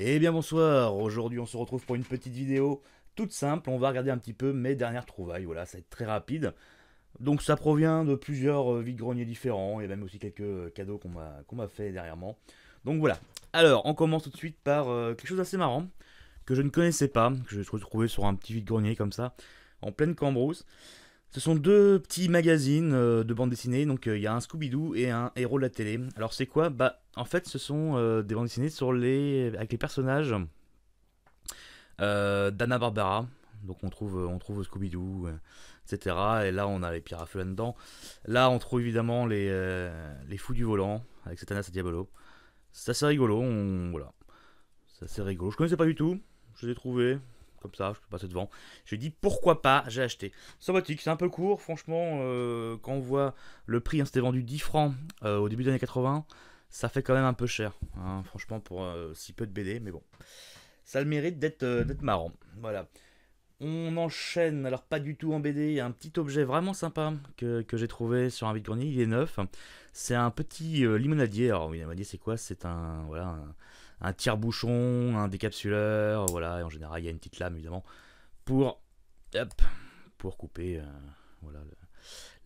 Eh bien bonsoir, aujourd'hui on se retrouve pour une petite vidéo toute simple, on va regarder un petit peu mes dernières trouvailles, voilà, ça va être très rapide. Donc ça provient de plusieurs euh, vide greniers différents, et même aussi quelques euh, cadeaux qu'on m'a fait dernièrement. Donc voilà, alors on commence tout de suite par euh, quelque chose d'assez marrant, que je ne connaissais pas, que je retrouvé sur un petit vide-grenier comme ça, en pleine cambrousse. Ce sont deux petits magazines euh, de bande dessinée, donc euh, il y a un Scooby-Doo et un héros de la télé. Alors c'est quoi Bah en fait ce sont euh, des bandes dessinées sur les... avec les personnages d'Anna Barbara. Donc on trouve, on trouve Scooby-Doo, etc. Et là on a les pirates là-dedans. Là on trouve évidemment les, les fous du volant avec Satanas et Diabolo. C'est assez rigolo, voilà. C'est assez rigolo. Je connaissais pas du tout, je les ai trouvés, comme ça, je peux passer devant. J'ai dit pourquoi pas, j'ai acheté. Sympathique, c'est un peu court, franchement, euh, quand on voit le prix, hein, c'était vendu 10 francs euh, au début des années 80, ça fait quand même un peu cher, hein, franchement, pour euh, si peu de BD, mais bon. Ça a le mérite d'être marrant. Voilà. On enchaîne, alors pas du tout en BD, il y a un petit objet vraiment sympa que, j'ai trouvé sur un vide-grenier, il est neuf. C'est un petit limonadier. Alors, limonadier, c'est quoi C'est un. Voilà. Un, un tire-bouchon, un décapsuleur, voilà, et en général il y a une petite lame évidemment pour, pour couper euh,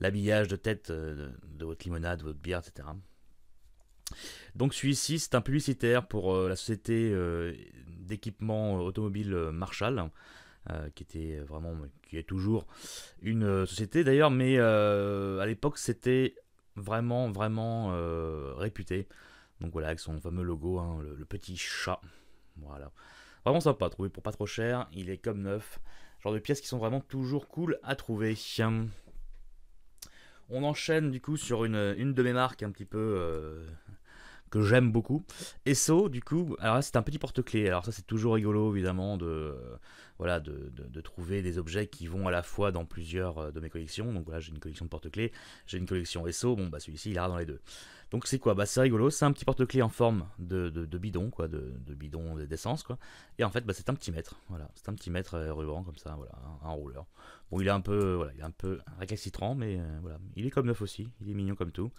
l'habillage de tête euh, de, votre limonade, de votre bière, etc. Donc celui-ci c'est un publicitaire pour euh, la société d'équipement automobile Marshall. qui était vraiment, qui est toujours une société d'ailleurs, mais à l'époque c'était vraiment, vraiment réputé donc voilà, avec son fameux logo, hein, le, petit chat. Voilà. Vraiment sympa à trouver pour pas trop cher. Il est comme neuf. Genre de pièces qui sont vraiment toujours cool à trouver. On enchaîne du coup sur une, une de mes marques un petit peu, euh, que j'aime beaucoup. Esso, du coup, alors c'est un petit porte clé Alors ça, c'est toujours rigolo, évidemment, de, euh, voilà, de, trouver des objets qui vont à la fois dans plusieurs euh, de mes collections. Donc voilà, j'ai une collection de porte-clés, j'ai une collection Esso, bon, bah celui-ci, il a dans les deux. Donc c'est quoi Bah c'est rigolo, c'est un petit porte-clés en forme de, bidon, quoi, de, bidon d'essence, quoi. Et en fait, bah, c'est un petit mètre, voilà, c'est un petit mètre euh, ruban, comme ça, voilà, un, rouleur. Bon, il est un peu, voilà, un peu récalcitrant, mais voilà, il est comme neuf aussi, il est mignon comme tout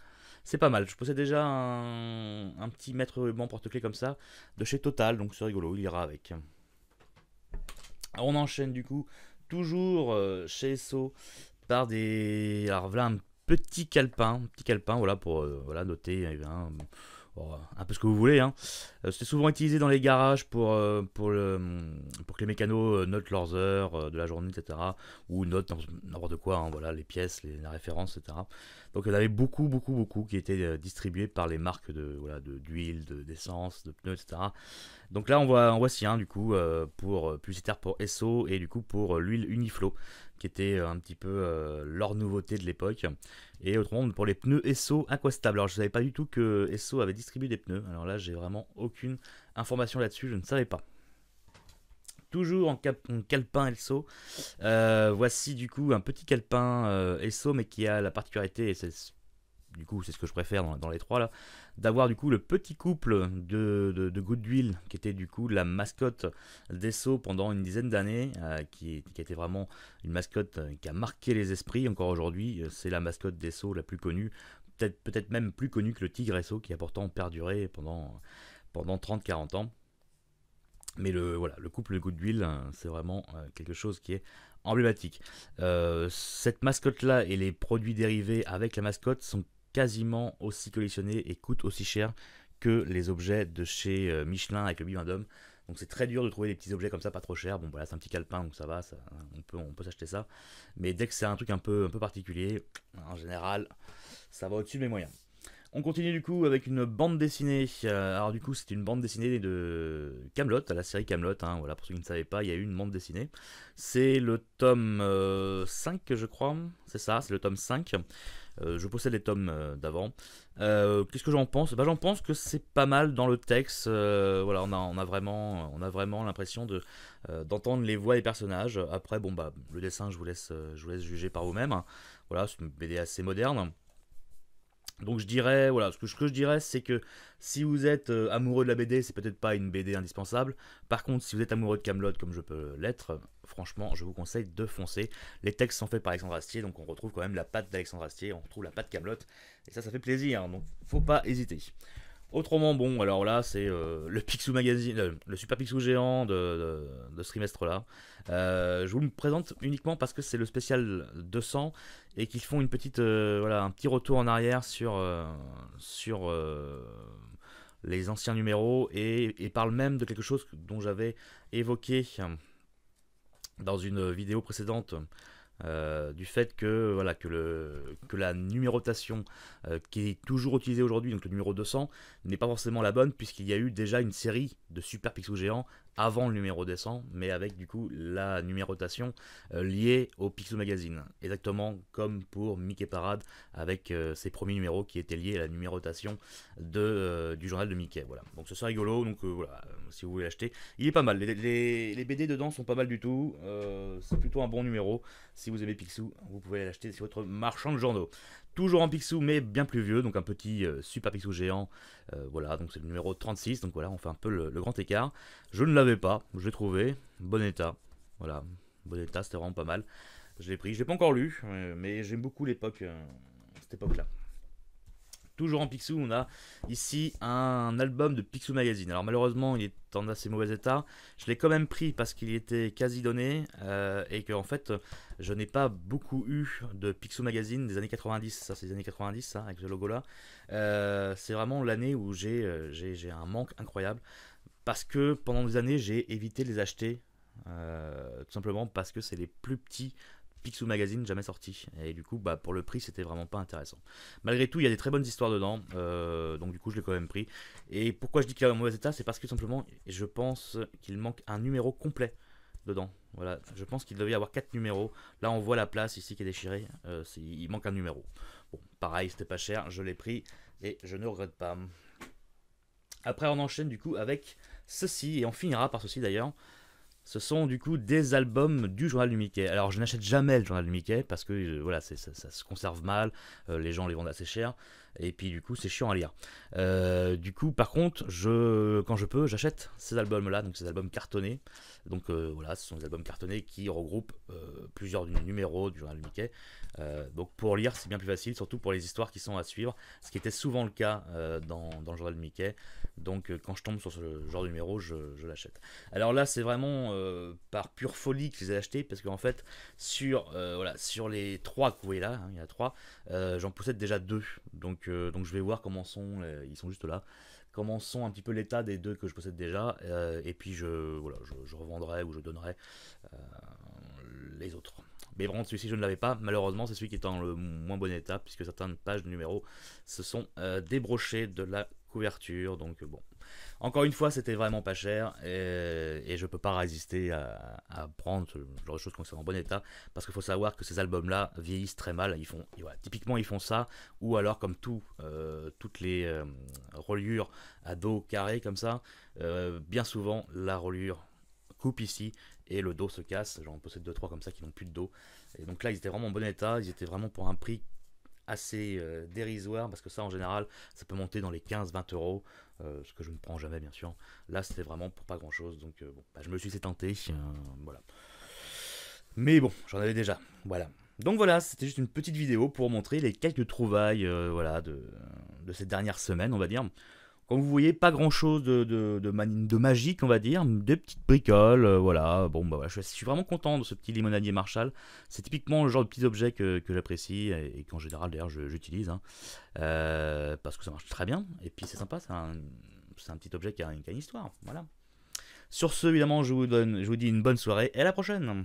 c'est pas mal. Je possède déjà un, petit maître ruban porte-clés comme ça de chez Total, donc c'est rigolo, il ira avec. on enchaîne du coup, toujours euh, chez So, par des. Alors voilà un petit calepin, petit calepin, voilà pour euh, voilà, noter. Eh euh, un peu ce que vous voulez. Hein. Euh, C'était souvent utilisé dans les garages pour, euh, mm, pour, que les mécanos notent leurs heures de la journée, etc. Ou notent n'importe quoi, hein, voilà, les pièces, les, références, référence, etc. Donc il y en avait beaucoup, beaucoup, beaucoup qui étaient distribués par les marques de voilà, d'huile, d'essence, de, pneus, etc. Donc là, on voit, en voici un, hein, du coup, pour publicitaire pour SO et du coup pour l'huile Uniflow, qui était euh, un petit peu euh, leur nouveauté de l'époque. Et autrement, pour les pneus Esso stable Alors, je ne savais pas du tout que Esso avait distribué des pneus. Alors là, j'ai vraiment aucune information là-dessus, je ne savais pas. Toujours en, cap en calepin Esso. Euh, voici du coup un petit calepin ESO Esso, mais qui a la particularité, et c'est du coup, c'est ce que je préfère dans, les trois là, d'avoir du coup le petit couple de, de, gouttes qui était du coup la mascotte des d'Esso pendant une dizaine d'années, euh, qui, qui était vraiment une mascotte euh, qui a marqué les esprits. Encore aujourd'hui, euh, c'est la mascotte des d'Esso la plus connue, peut-être peut même plus connue que le tigre Esso qui a pourtant perduré pendant, pendant 30-40 ans. Mais le, voilà, le couple de gouttes c'est vraiment quelque chose qui est emblématique. cette mascotte-là et les produits dérivés avec la mascotte sont quasiment aussi collectionné et coûte aussi cher que les objets de chez euh, Michelin avec le bivendum. Donc c'est très dur de trouver des petits objets comme ça pas trop cher. Bon voilà, c'est un petit calepin donc ça va, on peut on peut s'acheter ça. Mais dès que c'est un truc un peu un peu particulier, en général, ça va au-dessus de mes moyens. On continue du coup avec une bande dessinée. Euh, alors du coup, c'est une bande dessinée de Camelot, la série Camelot. Hein, voilà, pour ceux qui ne savaient pas, il y a eu une bande dessinée. C'est le tome 5, euh, je crois. C'est ça, c'est le tome 5. Euh, je possède les tomes d'avant. Qu'est-ce que j'en pense bah, J'en pense que c'est pas mal dans le texte. voilà, on a, a vraiment, on a vraiment l'impression de d'entendre les voix des personnages. Après, bon bah, le dessin, je vous laisse, je vous laisse juger par vous-même. Voilà, c'est une BD assez moderne. Donc je dirais, voilà, ce que, je, dirais, c'est que si vous êtes euh, amoureux de la BD, c'est peut-être pas une BD indispensable. Par contre, si vous êtes amoureux de Camelot, comme je peux l'être, franchement, je vous conseille de foncer. Les textes sont faits par Alexandre Astier, donc on retrouve quand même la patte d'Alexandre Astier, on retrouve la patte Camelot, et ça, ça fait plaisir. Hein, donc faut pas hésiter. Autrement, bon, alors là, c'est euh, le Picsou Magazine, euh, le Super Picsou géant de, ce trimestre-là. Euh, je vous le présente uniquement parce que c'est le spécial 200 et qu'ils font un petit retour en arrière sur, les anciens numéros et, et parlent même de quelque chose dont j'avais évoqué dans une vidéo précédente euh, du fait que, voilà, que, que la numérotation euh, qui est toujours utilisée aujourd'hui, donc le numéro 200, n'est pas forcément la bonne puisqu'il y a eu déjà une série de super pixels géants avant le numéro 100, mais avec du coup la numérotation euh, liée au Picsou Magazine. Exactement comme pour Mickey Parade avec ses euh, premiers numéros qui étaient liés à la numérotation de, euh, du journal de Mickey. Voilà. Donc ce sera rigolo, donc voilà, si vous voulez acheter, Il est pas mal, les, BD dedans sont pas mal du tout, c'est plutôt un bon numéro. Si vous aimez Picsou, vous pouvez l'acheter sur votre marchand de journaux. Toujours en Picsou, mais bien plus vieux, donc un petit super Picsou géant. voilà, donc c'est le numéro 36, donc voilà, on fait un peu le, grand écart. Je ne la pas, je l'ai trouvé, bon état. Voilà, bon état, c'était vraiment pas mal. Je l'ai pris, j'ai pas encore lu, euh, mais j'aime beaucoup l'époque, euh, cette époque-là. Toujours en pixou on a ici un album de pixou Magazine. Alors malheureusement, il est en assez mauvais état. Je l'ai quand même pris parce qu'il était quasi donné euh, et que en fait, je n'ai pas beaucoup eu de pixou Magazine des années 90. Ça, c'est les années 90, avec ce logo-là. c'est vraiment l'année où j'ai un manque incroyable parce que pendant des années, j'ai évité de les acheter. Euh, tout simplement parce que c'est les plus petits Picsou Magazine jamais sortis. Et du coup, bah, pour le prix, c'était vraiment pas intéressant. Malgré tout, il y a des très bonnes histoires dedans. Euh, donc du coup, je l'ai quand même pris. Et pourquoi je dis qu'il est en mauvais état C'est parce que tout simplement, je pense qu'il manque un numéro complet dedans. Voilà, je pense qu'il devait y avoir 4 numéros. Là, on voit la place ici qui est déchirée. Euh, il manque un numéro. Bon, pareil, c'était pas cher. Je l'ai pris et je ne regrette pas. Après, on enchaîne du coup avec ceci, et on finira par ceci d'ailleurs. Ce sont du coup des albums du Journal du Mickey. Alors, je n'achète jamais le Journal du Mickey parce que euh, voilà, ça, se conserve mal, euh, les gens les vendent assez cher. Et puis du coup, c'est chiant à lire. Euh, du coup, par contre, je, quand je peux, j'achète ces albums-là, donc ces albums cartonnés. Donc euh, voilà, ce sont des albums cartonnés qui regroupent euh, plusieurs numéros du journal Mickey. donc pour lire, c'est bien plus facile, surtout pour les histoires qui sont à suivre, ce qui était souvent le cas dans, dans, le journal Mickey. Donc quand je tombe sur ce genre de numéro, je, je l'achète. Alors là, c'est vraiment par pure folie que je les ai achetés, parce qu'en fait, sur, voilà, sur les trois que vous voyez là, hein, il y a trois, j'en possède déjà deux. Donc euh, donc, je vais voir comment sont, ils sont juste là, comment sont un petit peu l'état des deux que je possède déjà, euh, et puis je, voilà, je, revendrai ou je donnerai euh, les autres. Bébrand, celui-ci je ne l'avais pas, malheureusement c'est celui qui est en le moins bon état, puisque certaines pages de numéros se sont débrochées de la couverture, donc bon, encore une fois, c'était vraiment pas cher et, je je peux pas résister à, prendre ce genre de choses quand c'est en bon état parce qu'il faut savoir que ces albums-là vieillissent très mal. Ils font, typiquement, ils font ça ou alors comme tout, euh, toutes les euh, reliures à dos carré comme ça, euh, bien souvent la reliure coupe ici et le dos se casse. J'en possède deux trois comme ça qui n'ont plus de dos. Et donc là, ils étaient vraiment en bon état, ils étaient vraiment pour un prix assez euh, dérisoire, parce que ça en général, ça peut monter dans les 15-20 euros, euh, ce que je ne prends jamais bien sûr. Là, c'était vraiment pour pas grand-chose, donc euh, bon, bah, je me suis tenté, voilà. Mais bon, j'en avais déjà, voilà. Donc voilà, c'était juste une petite vidéo pour montrer les quelques trouvailles, voilà, de, de cette dernière semaine, on va dire. Comme vous voyez, pas grand chose de, de, de, magique, on va dire, des petites bricoles, euh, voilà. Bon, bah, je, suis vraiment content de ce petit limonadier Marshall. C'est typiquement le genre de petits objets que, j'apprécie et, qu'en général, d'ailleurs, j'utilise. Hein. Euh, parce que ça marche très bien. Et puis, c'est sympa, c'est un, petit objet qui a, une histoire. Voilà. Sur ce, évidemment, je vous, donne, je vous dis une bonne soirée et à la prochaine.